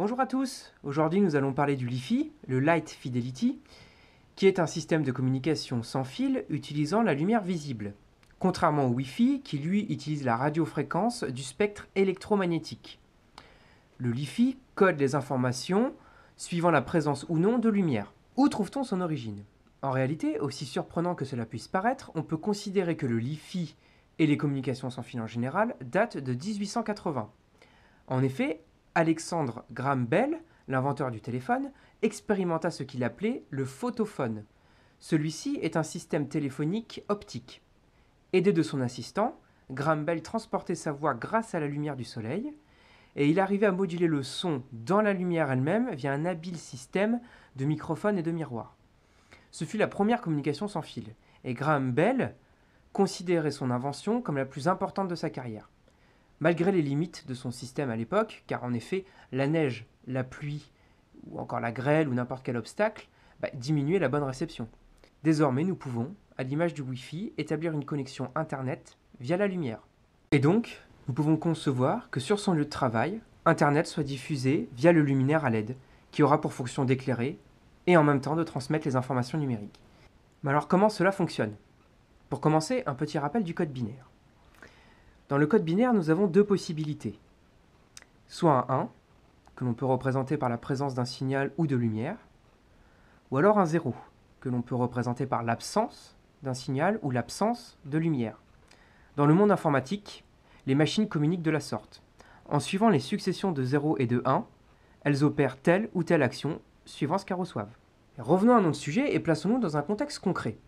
Bonjour à tous, aujourd'hui nous allons parler du LiFi, le Light Fidelity, qui est un système de communication sans fil utilisant la lumière visible, contrairement au Wi-Fi qui lui utilise la radiofréquence du spectre électromagnétique. Le LiFi code les informations suivant la présence ou non de lumière. Où trouve-t-on son origine En réalité, aussi surprenant que cela puisse paraître, on peut considérer que le LiFi et les communications sans fil en général datent de 1880. En effet, Alexandre Graham Bell, l'inventeur du téléphone, expérimenta ce qu'il appelait le photophone. Celui-ci est un système téléphonique optique. Aidé de son assistant, Graham Bell transportait sa voix grâce à la lumière du soleil, et il arrivait à moduler le son dans la lumière elle-même via un habile système de microphones et de miroir. Ce fut la première communication sans fil, et Graham Bell considérait son invention comme la plus importante de sa carrière malgré les limites de son système à l'époque, car en effet, la neige, la pluie, ou encore la grêle ou n'importe quel obstacle, bah, diminuait la bonne réception. Désormais, nous pouvons, à l'image du Wi-Fi, établir une connexion Internet via la lumière. Et donc, nous pouvons concevoir que sur son lieu de travail, Internet soit diffusé via le luminaire à LED, qui aura pour fonction d'éclairer et en même temps de transmettre les informations numériques. Mais alors comment cela fonctionne Pour commencer, un petit rappel du code binaire. Dans le code binaire, nous avons deux possibilités. Soit un 1, que l'on peut représenter par la présence d'un signal ou de lumière, ou alors un 0, que l'on peut représenter par l'absence d'un signal ou l'absence de lumière. Dans le monde informatique, les machines communiquent de la sorte. En suivant les successions de 0 et de 1, elles opèrent telle ou telle action suivant ce qu'elles reçoivent. Revenons à notre sujet et plaçons-nous dans un contexte concret.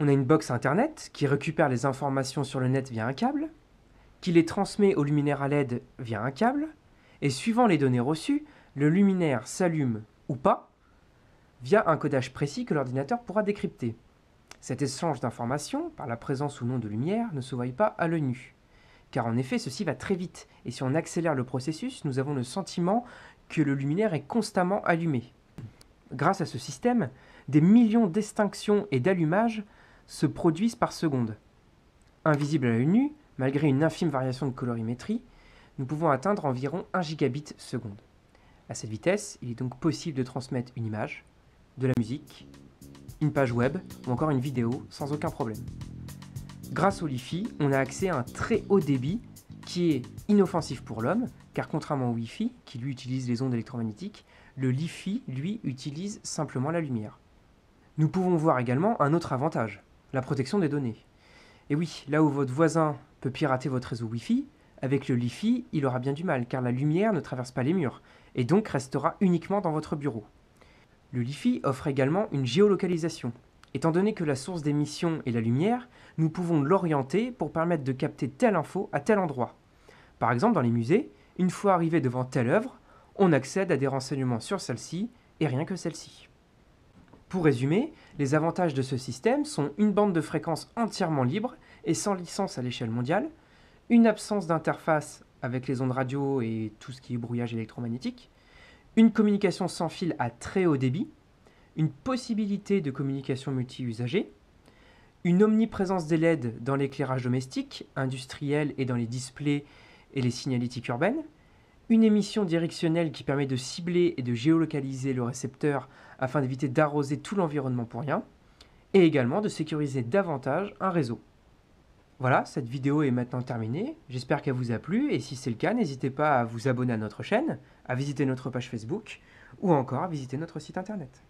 On a une box Internet qui récupère les informations sur le net via un câble, qui les transmet au luminaire à LED via un câble, et suivant les données reçues, le luminaire s'allume ou pas via un codage précis que l'ordinateur pourra décrypter. Cet échange d'informations, par la présence ou non de lumière, ne se voit pas à l'œil nu. Car en effet, ceci va très vite, et si on accélère le processus, nous avons le sentiment que le luminaire est constamment allumé. Grâce à ce système, des millions d'extinctions et d'allumages se produisent par seconde. Invisible à l'œil nu, malgré une infime variation de colorimétrie, nous pouvons atteindre environ 1 gigabit seconde. À cette vitesse, il est donc possible de transmettre une image, de la musique, une page web ou encore une vidéo sans aucun problème. Grâce au LiFi, on a accès à un très haut débit qui est inoffensif pour l'homme, car contrairement au Wi-Fi, qui lui utilise les ondes électromagnétiques, le LiFi, lui, utilise simplement la lumière. Nous pouvons voir également un autre avantage, la protection des données. Et oui, là où votre voisin peut pirater votre réseau Wi-Fi, avec le LiFi, il aura bien du mal, car la lumière ne traverse pas les murs, et donc restera uniquement dans votre bureau. Le LiFi offre également une géolocalisation. Étant donné que la source d'émission est la lumière, nous pouvons l'orienter pour permettre de capter telle info à tel endroit. Par exemple, dans les musées, une fois arrivé devant telle œuvre, on accède à des renseignements sur celle-ci et rien que celle-ci. Pour résumer, les avantages de ce système sont une bande de fréquences entièrement libre et sans licence à l'échelle mondiale, une absence d'interface avec les ondes radio et tout ce qui est brouillage électromagnétique, une communication sans fil à très haut débit, une possibilité de communication multi-usagers, une omniprésence des LED dans l'éclairage domestique, industriel et dans les displays et les signalétiques urbaines, une émission directionnelle qui permet de cibler et de géolocaliser le récepteur afin d'éviter d'arroser tout l'environnement pour rien, et également de sécuriser davantage un réseau. Voilà, cette vidéo est maintenant terminée, j'espère qu'elle vous a plu, et si c'est le cas, n'hésitez pas à vous abonner à notre chaîne, à visiter notre page Facebook, ou encore à visiter notre site internet.